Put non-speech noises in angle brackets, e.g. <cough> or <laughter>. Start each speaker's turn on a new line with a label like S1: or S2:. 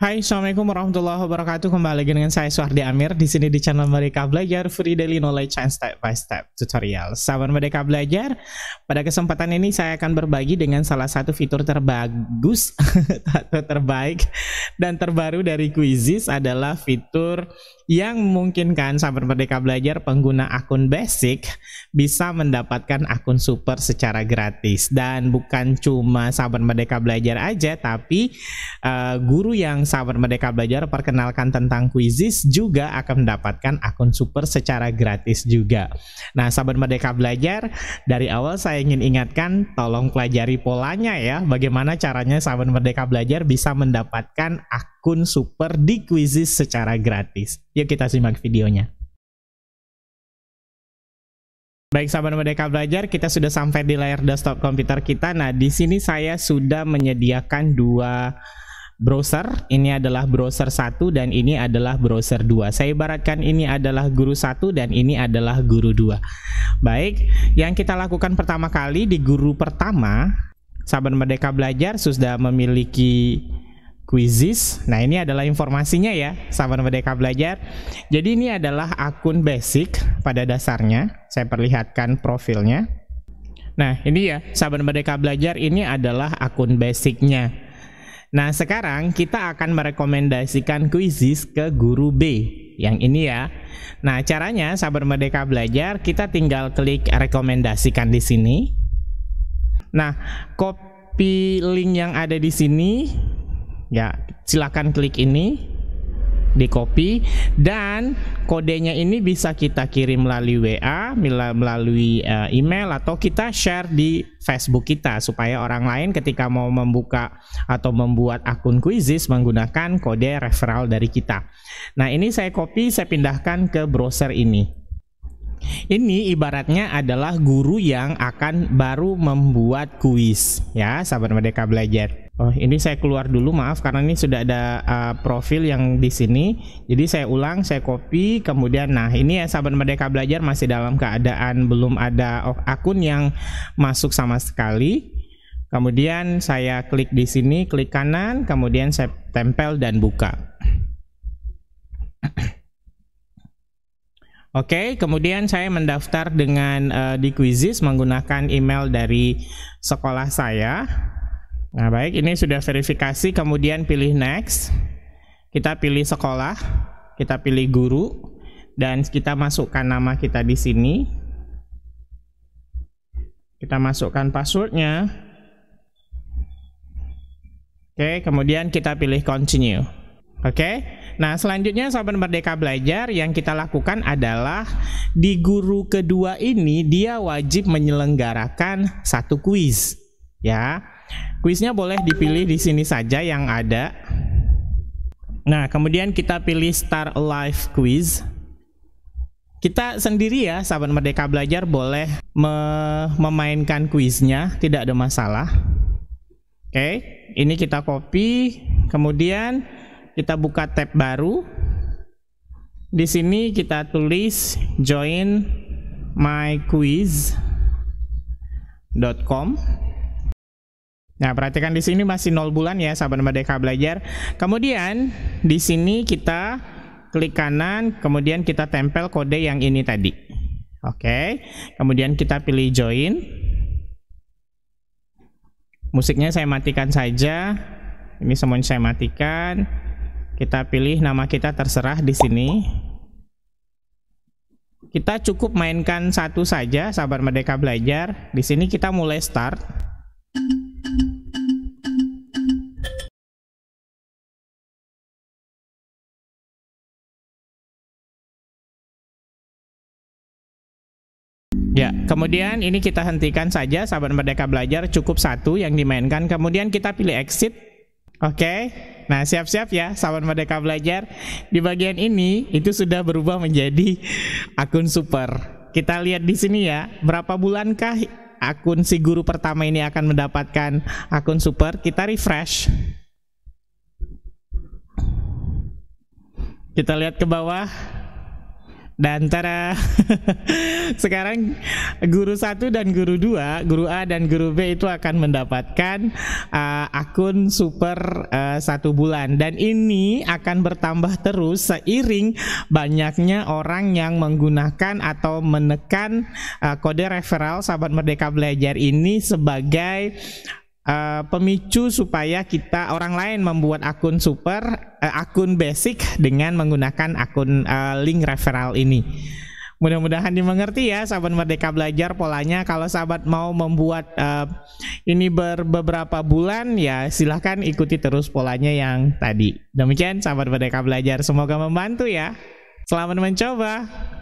S1: Hai, Assalamualaikum warahmatullahi wabarakatuh. Kembali lagi dengan saya Suhardi Amir di sini di channel Merdeka Belajar Free Daily Knowledge and Step by Step Tutorial. Sahabat Merdeka Belajar, pada kesempatan ini saya akan berbagi dengan salah satu fitur terbagus atau <laughs> terbaik dan terbaru dari Quizzes adalah fitur yang memungkinkan sahabat Merdeka Belajar pengguna akun basic bisa mendapatkan akun super secara gratis dan bukan cuma sahabat Merdeka Belajar aja tapi uh, guru yang sahabat Merdeka Belajar perkenalkan tentang kuisis juga akan mendapatkan akun super secara gratis juga. Nah, sahabat Merdeka Belajar, dari awal saya ingin ingatkan tolong pelajari polanya ya, bagaimana caranya sahabat Merdeka Belajar bisa mendapatkan akun super di kuisis secara gratis. Yuk kita simak videonya. Baik sahabat Merdeka Belajar, kita sudah sampai di layar desktop komputer kita. Nah, di sini saya sudah menyediakan dua browser. Ini adalah browser 1 dan ini adalah browser 2. Saya ibaratkan ini adalah guru 1 dan ini adalah guru 2. Baik, yang kita lakukan pertama kali di guru pertama, Sahabat Merdeka Belajar sudah memiliki quizzes. Nah, ini adalah informasinya ya, Sahabat Merdeka Belajar. Jadi ini adalah akun basic pada dasarnya. Saya perlihatkan profilnya. Nah, ini ya, Sahabat Merdeka Belajar ini adalah akun basicnya. Nah, sekarang kita akan merekomendasikan kuisis ke guru B yang ini ya. Nah, caranya Sabar Merdeka Belajar kita tinggal klik rekomendasikan di sini. Nah, copy link yang ada di sini ya, silakan klik ini di copy dan kodenya ini bisa kita kirim melalui WA, melalui uh, email atau kita share di Facebook kita supaya orang lain ketika mau membuka atau membuat akun kuisis menggunakan kode referral dari kita. Nah, ini saya copy, saya pindahkan ke browser ini. Ini ibaratnya adalah guru yang akan baru membuat kuis ya, sahabat Merdeka Belajar. Oh, ini saya keluar dulu, maaf karena ini sudah ada uh, profil yang di sini. Jadi saya ulang, saya copy, kemudian nah ini ya sahabat Merdeka Belajar masih dalam keadaan belum ada akun yang masuk sama sekali. Kemudian saya klik di sini, klik kanan, kemudian saya tempel dan buka. <clears throat> Oke, okay, kemudian saya mendaftar dengan uh, di Quizzes menggunakan email dari sekolah saya. Nah, baik, ini sudah verifikasi, kemudian pilih next. Kita pilih sekolah, kita pilih guru, dan kita masukkan nama kita di sini. Kita masukkan passwordnya. Oke, kemudian kita pilih continue. Oke, nah selanjutnya sahabat Merdeka Belajar yang kita lakukan adalah di guru kedua ini dia wajib menyelenggarakan satu kuis. Ya, Kuisnya boleh dipilih di sini saja yang ada. Nah, kemudian kita pilih Star Alive Quiz. Kita sendiri ya, sahabat Merdeka Belajar boleh me memainkan kuisnya, tidak ada masalah. Oke, okay, ini kita copy, kemudian kita buka tab baru. Di sini kita tulis join myquiz.com Nah, perhatikan di sini masih 0 bulan ya sahabat Merdeka Belajar. Kemudian di sini kita klik kanan, kemudian kita tempel kode yang ini tadi. Oke. Kemudian kita pilih join. Musiknya saya matikan saja. Ini semuanya saya matikan. Kita pilih nama kita terserah di sini. Kita cukup mainkan satu saja sahabat Merdeka Belajar. Di sini kita mulai start. Ya, kemudian ini kita hentikan saja sahabat merdeka belajar cukup satu yang dimainkan. Kemudian kita pilih exit. Oke. Okay? Nah, siap-siap ya sahabat merdeka belajar. Di bagian ini itu sudah berubah menjadi akun super. Kita lihat di sini ya, berapa bulankah akun si guru pertama ini akan mendapatkan akun super? Kita refresh. Kita lihat ke bawah. Dan tara <laughs> sekarang guru satu dan guru dua, guru A dan guru B itu akan mendapatkan uh, akun super uh, satu bulan dan ini akan bertambah terus seiring banyaknya orang yang menggunakan atau menekan uh, kode referral sahabat merdeka belajar ini sebagai uh, pemicu supaya kita orang lain membuat akun super uh, akun basic dengan menggunakan akun uh, link referral ini. Mudah-mudahan dimengerti ya sahabat Merdeka Belajar polanya kalau sahabat mau membuat uh, ini ber beberapa bulan ya silahkan ikuti terus polanya yang tadi. Demikian sahabat Merdeka Belajar semoga membantu ya. Selamat mencoba.